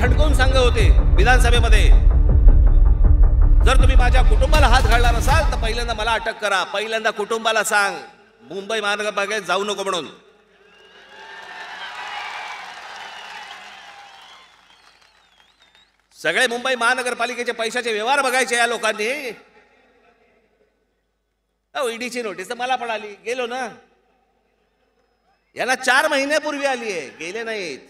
ठणकवून सांगत होते विधानसभेमध्ये जर तुम्ही माझ्या कुटुंबाला हात घालणार असाल तर पहिल्यांदा मला अटक करा पहिल्यांदा कुटुंबाला सांग मुंबई महानगरपालिकेत जाऊ नको म्हणून सगळे मुंबई महानगरपालिकेचे पैशाचे व्यवहार बघायचे या लोकांनी ईडीची e नोटीस तर मला पण आली गेलो ना याला चार महिन्यापूर्वी आली आहे गेले नाहीत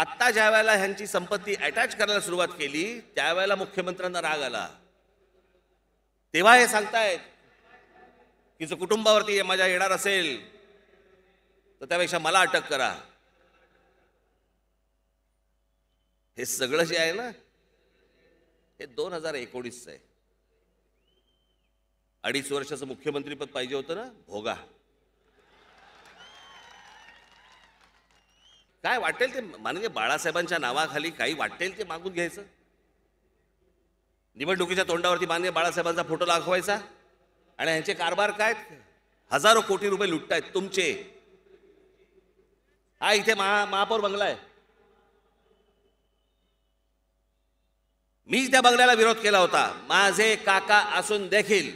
आत्ता ज्या वेळेला ह्यांची संपत्ती अटॅच करायला सुरुवात केली त्यावेळेला मुख्यमंत्र्यांना राग आला तेव्हा हे सांगतायत की जो कुटुंबावरती माझ्या येणार असेल तर त्यापेक्षा मला अटक करा हे सगळं जे आहे ना हे दोन हजार एकोणीसच आहे अडीच वर्षाचं मुख्यमंत्रीपद पाहिजे होतं ना भोगा काय वाटेल ते माननीय बाळासाहेबांच्या नावाखाली काही वाटेल ते मागून घ्यायचं निवडणुकीच्या तोंडावरती माननीय बाळासाहेबांचा फोटो दाखवायचा आणि ह्यांचे कारभार काय हजारो कोटी रुपये लुटतायत तुमचे हा इथे महा महापौर बंगला आहे मीच त्या बंगल्याला विरोध केला होता माझे काका असून देखील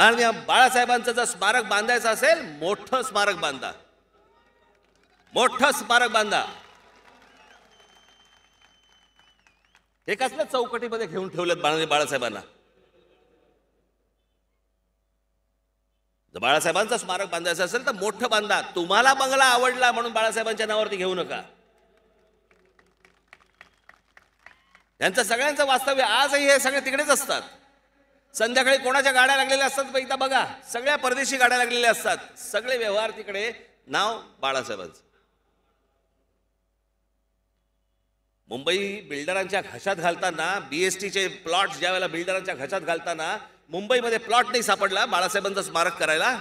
माननीय बाळासाहेबांचं जर स्मारक बांधायचं असेल मोठं स्मारक बांधा मोठं स्मारक बांधा हे कसल्या चौकटीमध्ये घेऊन ठेवलेत माननीय बाळासाहेबांना जर बाळासाहेबांचं स्मारक बांधायचं असेल तर मोठं बांधा तुम्हाला बंगला आवडला म्हणून बाळासाहेबांच्या नावावरती घेऊ नका त्यांचं सगळ्यांचं वास्तव्य आजही हे सगळे तिकडेच असतात संध्याकाळी कोणाच्या गाड्या लागलेल्या असतात एकदा बघा सगळ्या परदेशी गाड्या लागलेल्या असतात सगळे व्यवहार तिकडे नाव बाळासाहेबांच मुंबई बिल्डरांच्या घशात घालताना बीएसटीचे प्लॉट ज्या वेळेला बिल्डरांच्या घशात घालताना मुंबईमध्ये प्लॉट नाही सापडला बाळासाहेबांचं स्मारक करायला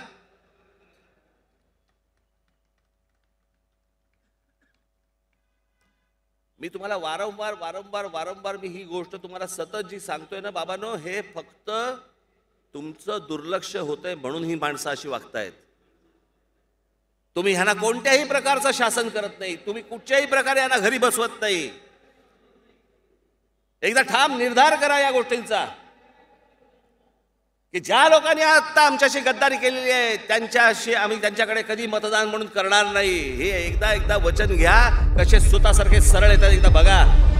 मी तुम्हाला वारंवार वारंवार वारंवार मी ही गोष्ट तुम्हाला सतत जी सांगतोय ना बाबानो हे फक्त तुमचं दुर्लक्ष होतंय म्हणून ही माणसं अशी वागतायत तुम्ही ह्यांना कोणत्याही प्रकारचं शासन करत नाही तुम्ही कुठच्याही प्रकारे यांना घरी बसवत नाही एकदा ठाम निर्धार करा या गोष्टींचा की ज्या लोकांनी आत्ता आमच्याशी गद्दारी केलेली आहे त्यांच्याशी आम्ही त्यांच्याकडे कधी मतदान म्हणून करणार नाही हे एकदा एकदा वचन घ्या कसे सुतासारखे सरळ येतात एकदा बघा